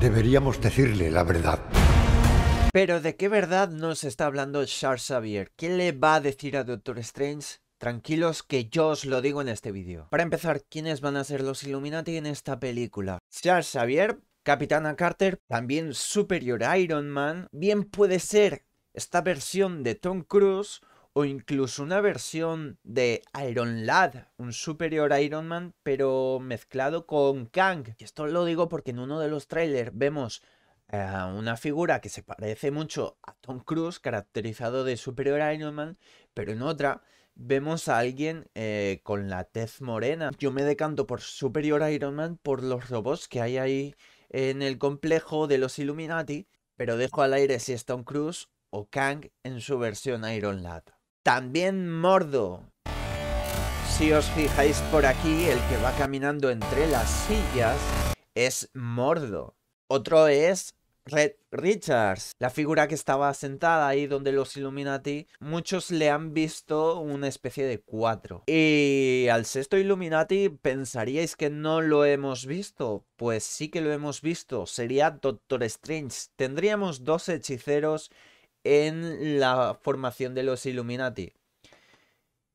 Deberíamos decirle la verdad. Pero ¿de qué verdad nos está hablando Charles Xavier? ¿Qué le va a decir a Doctor Strange? Tranquilos que yo os lo digo en este vídeo. Para empezar, ¿quiénes van a ser los Illuminati en esta película? Charles Xavier, Capitana Carter, también Superior Iron Man, bien puede ser esta versión de Tom Cruise o incluso una versión de Iron Lad, un superior Iron Man, pero mezclado con Kang. Y esto lo digo porque en uno de los trailers vemos a eh, una figura que se parece mucho a Tom Cruise, caracterizado de superior Iron Man, pero en otra vemos a alguien eh, con la tez morena. Yo me decanto por superior Iron Man por los robots que hay ahí en el complejo de los Illuminati, pero dejo al aire si es Tom Cruise o Kang en su versión Iron Lad. También Mordo. Si os fijáis por aquí, el que va caminando entre las sillas es Mordo. Otro es Red Richards, la figura que estaba sentada ahí donde los Illuminati, muchos le han visto una especie de cuatro. Y al sexto Illuminati pensaríais que no lo hemos visto, pues sí que lo hemos visto, sería Doctor Strange. Tendríamos dos hechiceros en la formación de los Illuminati.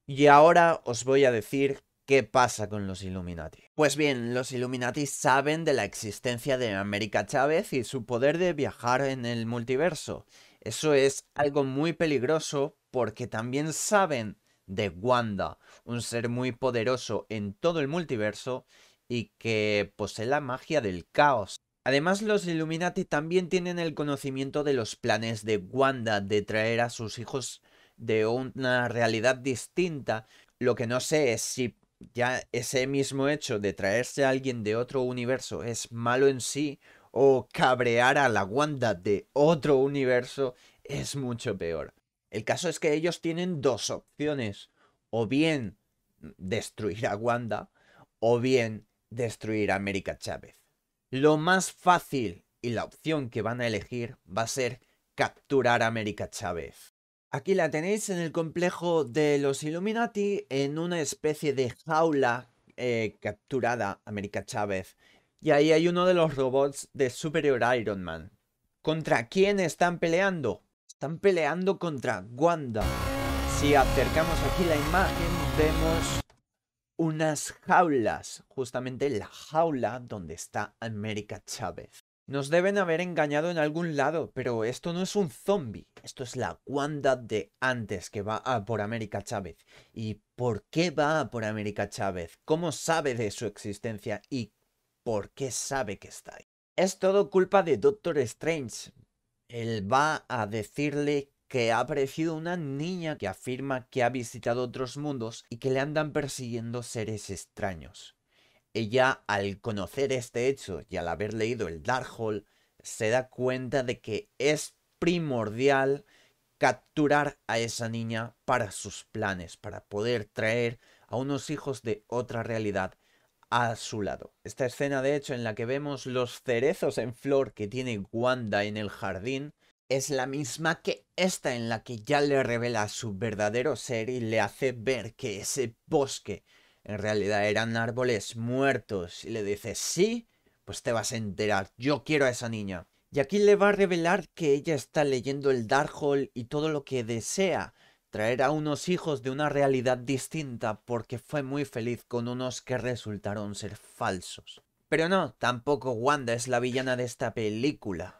Y ahora os voy a decir qué pasa con los Illuminati. Pues bien, los Illuminati saben de la existencia de América Chávez y su poder de viajar en el multiverso. Eso es algo muy peligroso porque también saben de Wanda, un ser muy poderoso en todo el multiverso y que posee la magia del caos. Además, los Illuminati también tienen el conocimiento de los planes de Wanda de traer a sus hijos de una realidad distinta. Lo que no sé es si ya ese mismo hecho de traerse a alguien de otro universo es malo en sí o cabrear a la Wanda de otro universo es mucho peor. El caso es que ellos tienen dos opciones. O bien destruir a Wanda o bien destruir a América Chávez lo más fácil y la opción que van a elegir va a ser capturar a América Chávez. Aquí la tenéis en el complejo de los Illuminati, en una especie de jaula eh, capturada América Chávez. Y ahí hay uno de los robots de Superior Iron Man. ¿Contra quién están peleando? Están peleando contra Wanda. Si acercamos aquí la imagen, vemos unas jaulas, justamente la jaula donde está América Chávez. Nos deben haber engañado en algún lado, pero esto no es un zombie, esto es la Wanda de antes que va por América Chávez. ¿Y por qué va por América Chávez? ¿Cómo sabe de su existencia y por qué sabe que está ahí? Es todo culpa de Doctor Strange. Él va a decirle que ha aparecido una niña que afirma que ha visitado otros mundos y que le andan persiguiendo seres extraños. Ella, al conocer este hecho y al haber leído el Darkhold, se da cuenta de que es primordial capturar a esa niña para sus planes, para poder traer a unos hijos de otra realidad a su lado. Esta escena de hecho en la que vemos los cerezos en flor que tiene Wanda en el jardín es la misma que esta en la que ya le revela su verdadero ser y le hace ver que ese bosque en realidad eran árboles muertos y le dice sí, pues te vas a enterar, yo quiero a esa niña. Y aquí le va a revelar que ella está leyendo el Darkhold y todo lo que desea, traer a unos hijos de una realidad distinta porque fue muy feliz con unos que resultaron ser falsos. Pero no, tampoco Wanda es la villana de esta película.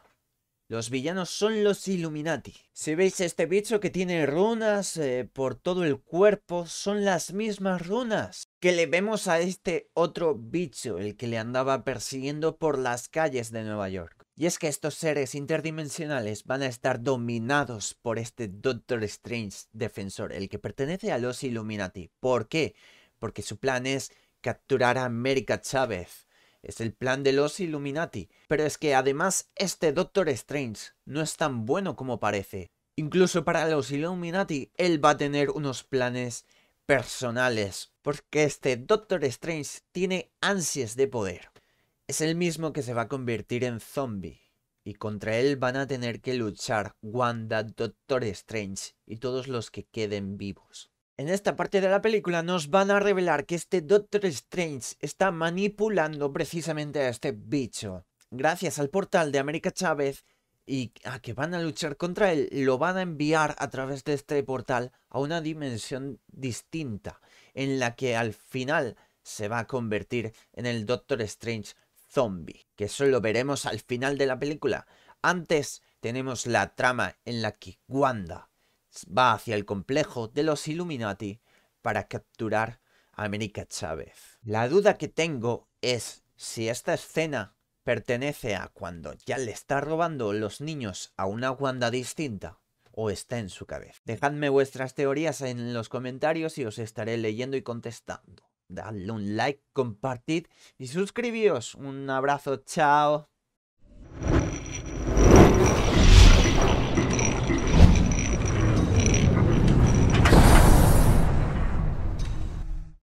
Los villanos son los Illuminati. Si veis este bicho que tiene runas eh, por todo el cuerpo, son las mismas runas que le vemos a este otro bicho, el que le andaba persiguiendo por las calles de Nueva York. Y es que estos seres interdimensionales van a estar dominados por este Doctor Strange defensor, el que pertenece a los Illuminati. ¿Por qué? Porque su plan es capturar a América Chávez es el plan de los Illuminati. Pero es que además este Doctor Strange no es tan bueno como parece. Incluso para los Illuminati él va a tener unos planes personales, porque este Doctor Strange tiene ansias de poder. Es el mismo que se va a convertir en zombie, y contra él van a tener que luchar Wanda, Doctor Strange y todos los que queden vivos. En esta parte de la película nos van a revelar que este Doctor Strange está manipulando precisamente a este bicho. Gracias al portal de América Chávez y a que van a luchar contra él, lo van a enviar a través de este portal a una dimensión distinta, en la que al final se va a convertir en el Doctor Strange zombie, que eso lo veremos al final de la película. Antes tenemos la trama en la que Wanda va hacia el complejo de los Illuminati para capturar a América Chávez. La duda que tengo es si esta escena pertenece a cuando ya le está robando los niños a una Wanda distinta o está en su cabeza. Dejadme vuestras teorías en los comentarios y os estaré leyendo y contestando. Dadle un like, compartid y suscribíos. Un abrazo, chao.